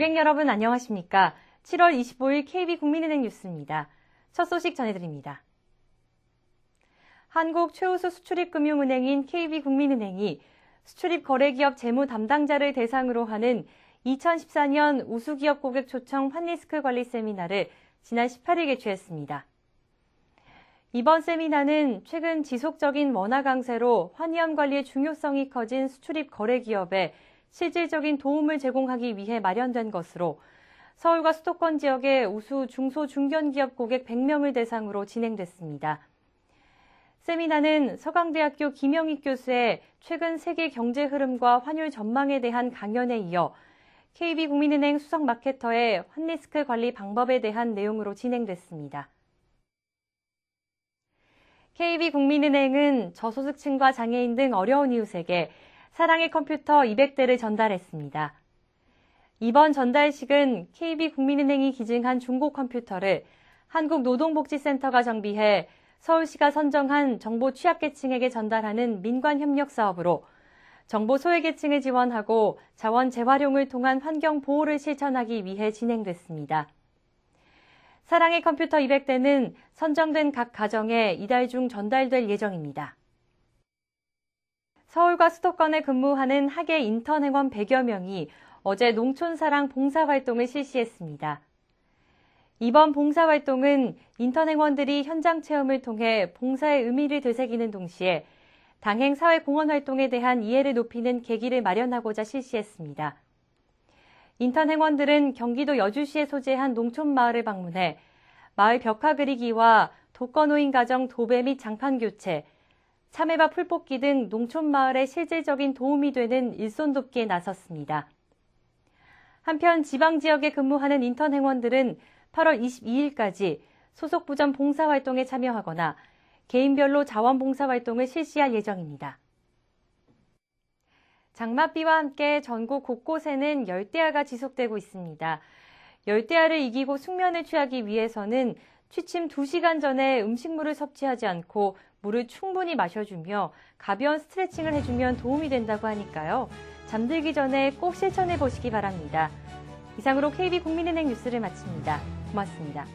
고객 여러분 안녕하십니까? 7월 25일 KB 국민은행 뉴스입니다. 첫 소식 전해드립니다. 한국 최우수 수출입금융은행인 KB 국민은행이 수출입 거래기업 재무 담당자를 대상으로 하는 2014년 우수기업 고객 초청 환리스크 관리 세미나를 지난 18일 개최했습니다. 이번 세미나는 최근 지속적인 원화 강세로 환위험 관리의 중요성이 커진 수출입 거래기업에 실질적인 도움을 제공하기 위해 마련된 것으로 서울과 수도권 지역의 우수 중소 중견기업 고객 100명을 대상으로 진행됐습니다. 세미나는 서강대학교 김영익 교수의 최근 세계 경제 흐름과 환율 전망에 대한 강연에 이어 KB국민은행 수석 마케터의 환리스크 관리 방법에 대한 내용으로 진행됐습니다. KB국민은행은 저소득층과 장애인 등 어려운 이웃에게 사랑의 컴퓨터 200대를 전달했습니다. 이번 전달식은 KB국민은행이 기증한 중고 컴퓨터를 한국노동복지센터가 정비해 서울시가 선정한 정보 취약계층에게 전달하는 민관협력 사업으로 정보 소외계층을 지원하고 자원 재활용을 통한 환경 보호를 실천하기 위해 진행됐습니다. 사랑의 컴퓨터 200대는 선정된 각 가정에 이달 중 전달될 예정입니다. 서울과 수도권에 근무하는 학예 인턴 행원 100여 명이 어제 농촌사랑 봉사활동을 실시했습니다. 이번 봉사활동은 인턴 행원들이 현장 체험을 통해 봉사의 의미를 되새기는 동시에 당행 사회공헌 활동에 대한 이해를 높이는 계기를 마련하고자 실시했습니다. 인턴 행원들은 경기도 여주시에 소재한 농촌 마을을 방문해 마을 벽화 그리기와 독거노인 가정 도배 및 장판 교체, 참외밭 풀뽑기 등 농촌마을에 실질적인 도움이 되는 일손돕기에 나섰습니다. 한편 지방지역에 근무하는 인턴 행원들은 8월 22일까지 소속 부전 봉사활동에 참여하거나 개인별로 자원봉사활동을 실시할 예정입니다. 장맛비와 함께 전국 곳곳에는 열대야가 지속되고 있습니다. 열대야를 이기고 숙면을 취하기 위해서는 취침 2시간 전에 음식물을 섭취하지 않고 물을 충분히 마셔주며 가벼운 스트레칭을 해주면 도움이 된다고 하니까요. 잠들기 전에 꼭 실천해 보시기 바랍니다. 이상으로 KB 국민은행 뉴스를 마칩니다. 고맙습니다.